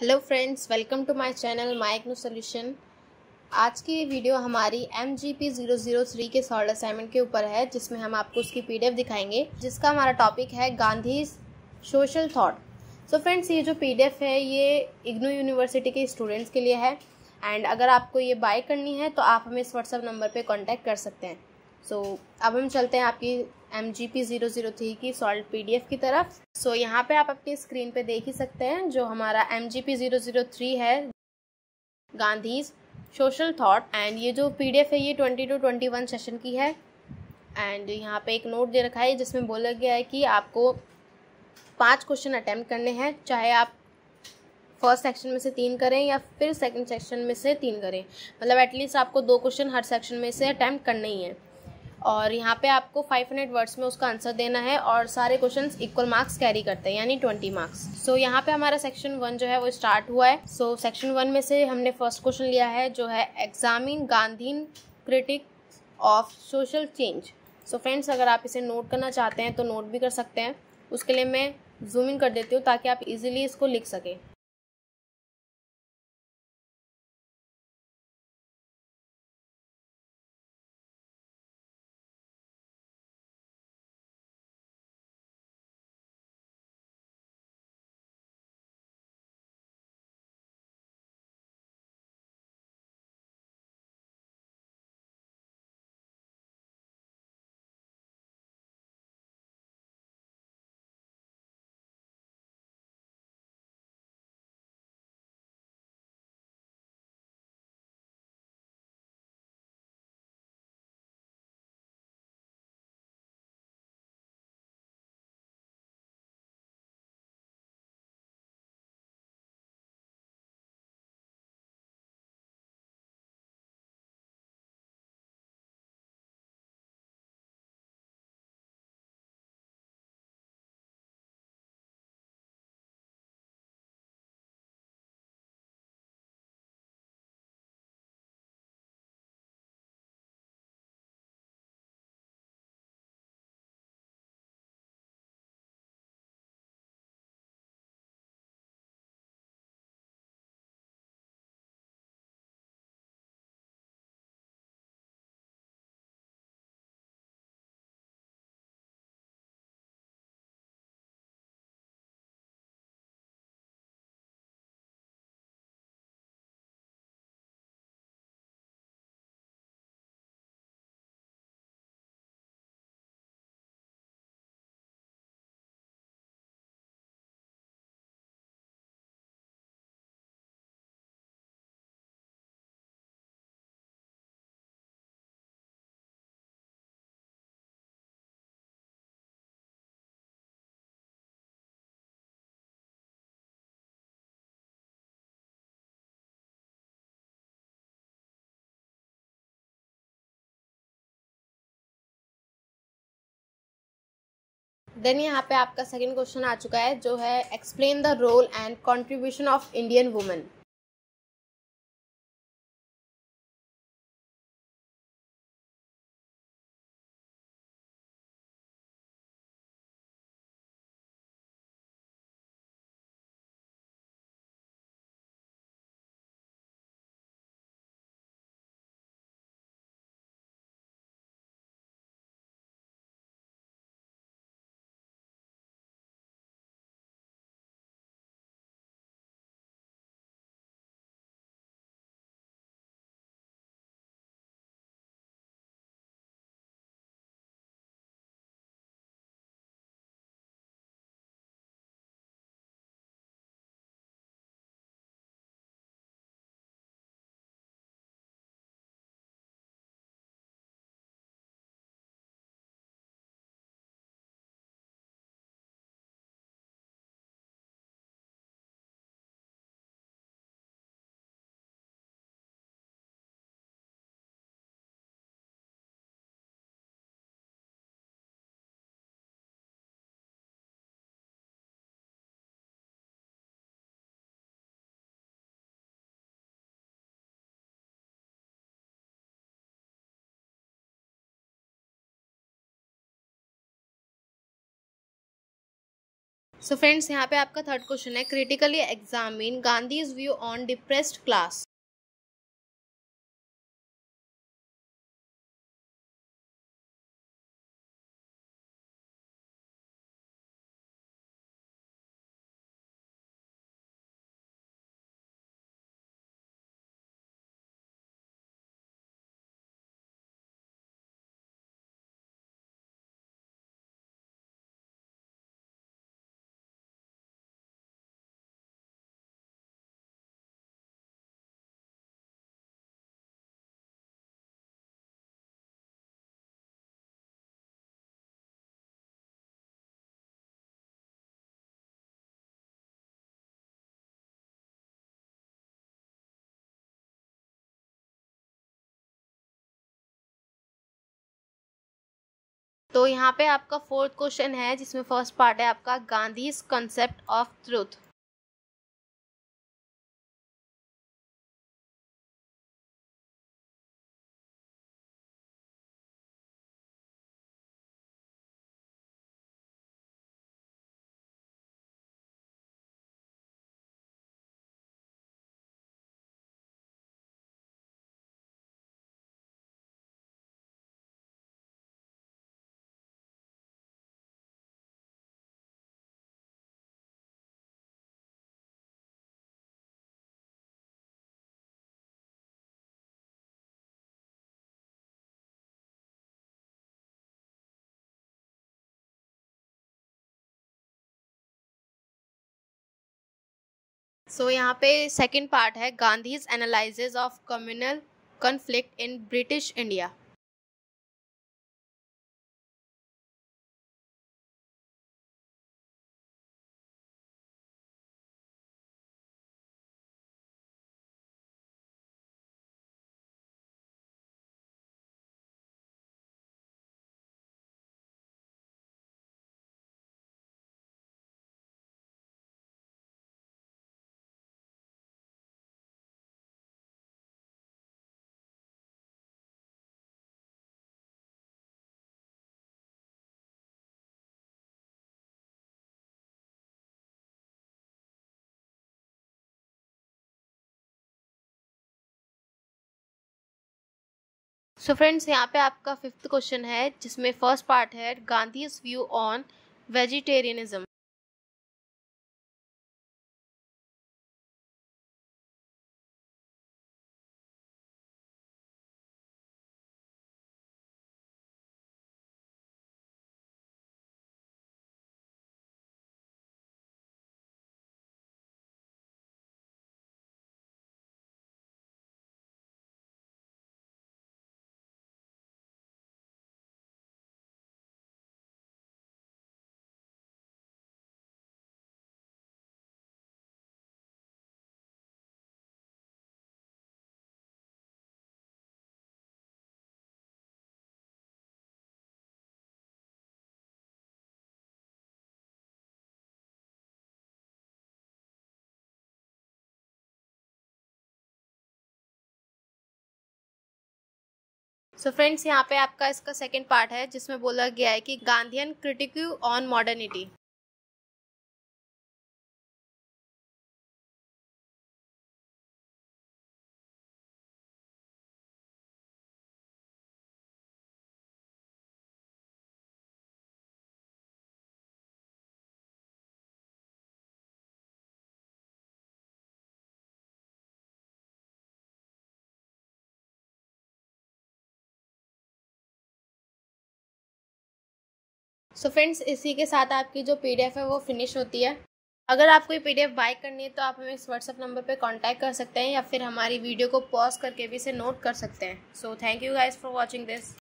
hello friends welcome to my channel माइक्नो solution आज की वीडियो हमारी M G P zero zero three के सॉल्ड असाइनमेंट के ऊपर है जिसमें हम आपको उसकी पीडीएफ दिखाएंगे जिसका हमारा टॉपिक है Gandhi social thought so friends ये जो पीडीएफ है ये इग्नू यूनिवर्सिटी के स्टूडेंट्स के लिए है एंड अगर आपको ये बाय करनी है तो आप हमें इस व्हाट्सअप नंबर पर कॉन्टैक्ट कर सकते हैं सो so, अब हम चलते हैं आपकी M G P zero zero three की सॉल्ट पी डी एफ की तरफ सो so, यहाँ पे आप अपनी स्क्रीन पे देख ही सकते हैं जो हमारा M G P zero zero three है गांधीज सोशल थाट एंड ये जो पी डी एफ है ये twenty two twenty one session की है एंड यहाँ पे एक नोट दे रखा है जिसमें बोला गया है कि आपको पाँच क्वेश्चन अटैम्प्ट करने हैं चाहे आप फर्स्ट सेक्शन में से तीन करें या फिर सेकंड सेक्शन में से तीन करें मतलब एटलीस्ट आपको दो क्वेश्चन हर सेक्शन में से अटैम्प्ट करने ही है और यहाँ पे आपको 500 वर्ड्स में उसका आंसर देना है और सारे क्वेश्चन इक्वल मार्क्स कैरी करते हैं यानी 20 मार्क्स सो so, यहाँ पे हमारा सेक्शन वन जो है वो स्टार्ट हुआ है सो सेक्शन वन में से हमने फर्स्ट क्वेश्चन लिया है जो है examine Gandhian critique of social change so friends अगर आप इसे नोट करना चाहते हैं तो नोट भी कर सकते हैं उसके लिए मैं जूम इन कर देती हूँ ताकि आप इजीली इसको लिख सकें देन यहाँ पे आपका सेकंड क्वेश्चन आ चुका है जो है explain the role and contribution of Indian women so friends यहाँ पे आपका थर्ड क्वेश्चन है critically examine Gandhi's view on depressed class तो यहाँ पे आपका फोर्थ क्वेश्चन है जिसमें फर्स्ट पार्ट है आपका Gandhi's concept of truth so so, यहाँ पे सेकंड पार्ट है Gandhi's analysis of communal conflict in British India so friends यहाँ पे आपका फिफ्थ क्वेश्चन है जिसमें फर्स्ट पार्ट है Gandhi's view on vegetarianism so friends यहाँ पे आपका इसका सेकेंड पार्ट है जिसमें बोला गया है कि Gandhian critique on modernity so so friends इसी के साथ आपकी जो पी है वो फिनिश होती है अगर आपको ये पी बाय करनी है तो आप हमें इस व्हाट्सअप नंबर पर कॉन्टैक्ट कर सकते हैं या फिर हमारी वीडियो को पॉज करके भी इसे नोट कर सकते हैं so thank you guys for watching this